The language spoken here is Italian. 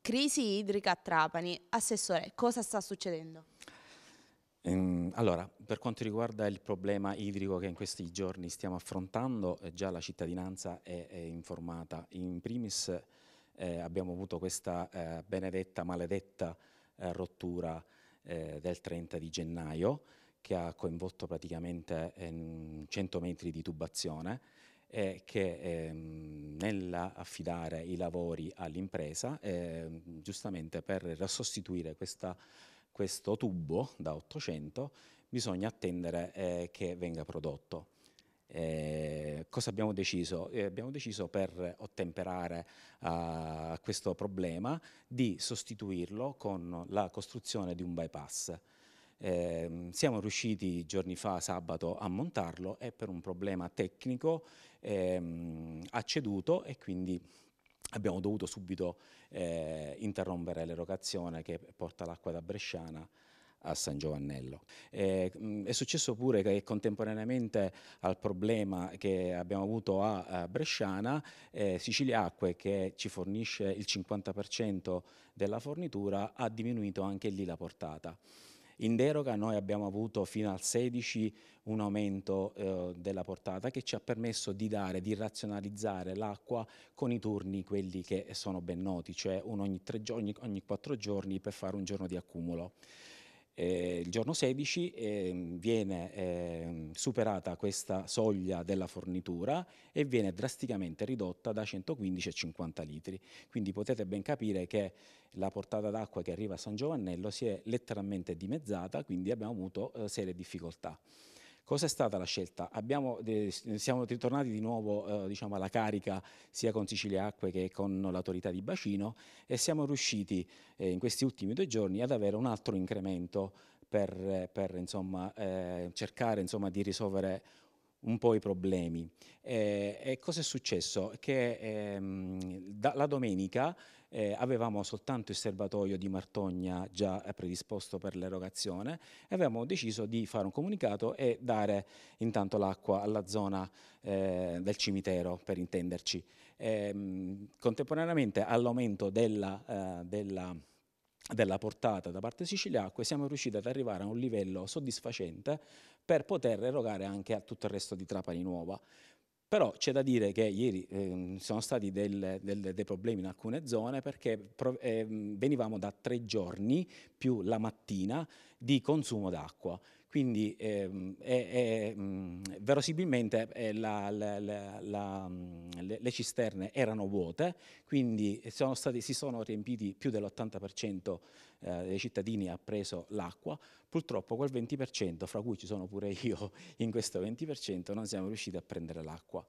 Crisi idrica a Trapani. Assessore, cosa sta succedendo? Ehm, allora, per quanto riguarda il problema idrico che in questi giorni stiamo affrontando, eh, già la cittadinanza è, è informata. In primis eh, abbiamo avuto questa eh, benedetta, maledetta eh, rottura eh, del 30 di gennaio che ha coinvolto praticamente 100 ehm, metri di tubazione è che ehm, nell'affidare i lavori all'impresa, ehm, giustamente per sostituire questa, questo tubo da 800, bisogna attendere eh, che venga prodotto. Eh, cosa abbiamo deciso? Eh, abbiamo deciso per ottemperare a uh, questo problema di sostituirlo con la costruzione di un bypass. Eh, siamo riusciti giorni fa, sabato, a montarlo e per un problema tecnico ehm, ha ceduto e quindi abbiamo dovuto subito eh, interrompere l'erogazione che porta l'acqua da Bresciana a San Giovannello. Eh, mm, è successo pure che contemporaneamente al problema che abbiamo avuto a, a Bresciana, eh, Sicilia Acque, che ci fornisce il 50% della fornitura, ha diminuito anche lì la portata. In deroga noi abbiamo avuto fino al 16 un aumento eh, della portata che ci ha permesso di dare, di razionalizzare l'acqua con i turni, quelli che sono ben noti, cioè uno ogni tre giorni, ogni quattro giorni per fare un giorno di accumulo. Eh, il giorno 16 eh, viene eh, superata questa soglia della fornitura e viene drasticamente ridotta da 115 a 50 litri. Quindi potete ben capire che la portata d'acqua che arriva a San Giovannello si è letteralmente dimezzata, quindi abbiamo avuto eh, serie difficoltà. Cosa è stata la scelta? Abbiamo, siamo ritornati di nuovo eh, diciamo, alla carica sia con Sicilia Acque che con l'autorità di bacino e siamo riusciti eh, in questi ultimi due giorni ad avere un altro incremento per, per insomma, eh, cercare insomma, di risolvere un po' i problemi. Eh, e cosa è successo? Che ehm, da, la domenica eh, avevamo soltanto il serbatoio di Martogna già eh, predisposto per l'erogazione e avevamo deciso di fare un comunicato e dare intanto l'acqua alla zona eh, del cimitero, per intenderci. Ehm, contemporaneamente all'aumento della, eh, della della portata da parte siciliacque, siamo riusciti ad arrivare a un livello soddisfacente per poter erogare anche a tutto il resto di Trapani Nuova. Però c'è da dire che ieri eh, sono stati del, del, dei problemi in alcune zone perché eh, venivamo da tre giorni più la mattina di consumo d'acqua. Quindi ehm, è, è, mhmm, verosimilmente eh, la, la, la, mhmm, le, le, cisterne erano vuote, quindi sono stati, si sono riempiti più dell'80% eh, dei cittadini ha preso l'acqua, purtroppo quel 20%, fra cui ci sono pure io in questo 20%, non siamo riusciti a prendere l'acqua.